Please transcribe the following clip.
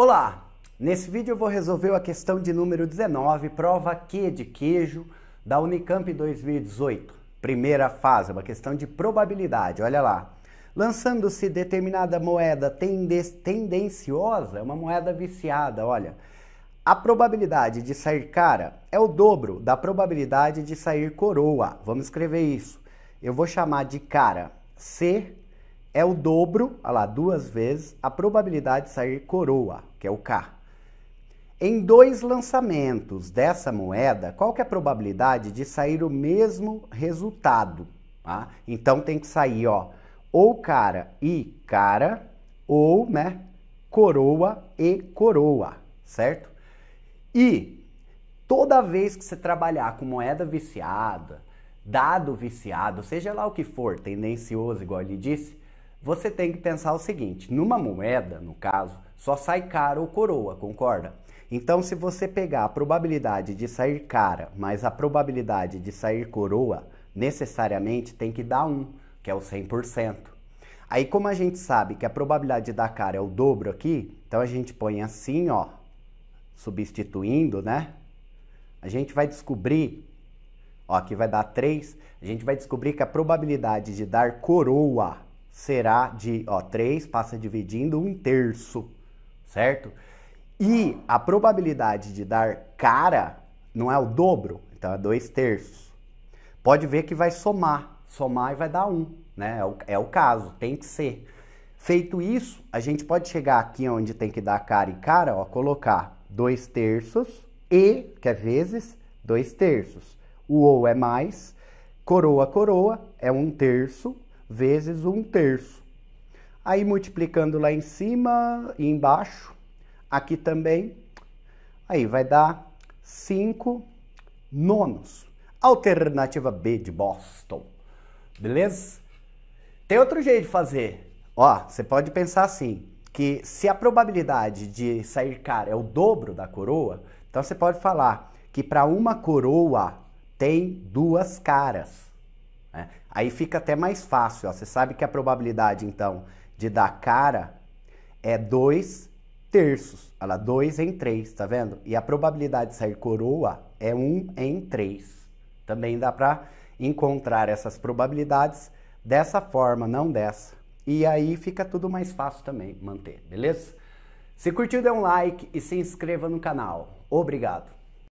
Olá! Nesse vídeo eu vou resolver a questão de número 19, prova Q de queijo, da Unicamp 2018. Primeira fase, uma questão de probabilidade, olha lá. Lançando-se determinada moeda tendenciosa, é uma moeda viciada, olha. A probabilidade de sair cara é o dobro da probabilidade de sair coroa. Vamos escrever isso. Eu vou chamar de cara C é o dobro, olha lá, duas vezes, a probabilidade de sair coroa, que é o K. Em dois lançamentos dessa moeda, qual que é a probabilidade de sair o mesmo resultado? Tá? Então tem que sair, ó, ou cara e cara, ou, né, coroa e coroa, certo? E toda vez que você trabalhar com moeda viciada, dado viciado, seja lá o que for, tendencioso, igual ele disse, você tem que pensar o seguinte: numa moeda, no caso, só sai cara ou coroa, concorda? Então, se você pegar a probabilidade de sair cara mais a probabilidade de sair coroa, necessariamente tem que dar um, que é o 100%. Aí, como a gente sabe que a probabilidade de dar cara é o dobro aqui, então a gente põe assim, ó, substituindo, né? A gente vai descobrir, ó, aqui vai dar 3, a gente vai descobrir que a probabilidade de dar coroa será de ó, 3 passa dividindo um terço, certo? E a probabilidade de dar cara não é o dobro, então é 2 terços. Pode ver que vai somar, somar e vai dar 1, um, né? É o, é o caso, tem que ser. Feito isso, a gente pode chegar aqui onde tem que dar cara e cara, ó, colocar 2 terços e, que é vezes, 2 terços. O ou é mais, coroa, coroa, é 1 um terço, vezes um terço. Aí multiplicando lá em cima e embaixo, aqui também, aí vai dar 5 nonos. Alternativa B de Boston. Beleza? Tem outro jeito de fazer. Ó, você pode pensar assim, que se a probabilidade de sair cara é o dobro da coroa, então você pode falar que para uma coroa tem duas caras. Né? Aí fica até mais fácil. Ó. Você sabe que a probabilidade, então, de dar cara é 2 terços. Olha lá, 2 em 3, tá vendo? E a probabilidade de sair coroa é 1 um em 3. Também dá para encontrar essas probabilidades dessa forma, não dessa. E aí fica tudo mais fácil também manter, beleza? Se curtiu, dê um like e se inscreva no canal. Obrigado!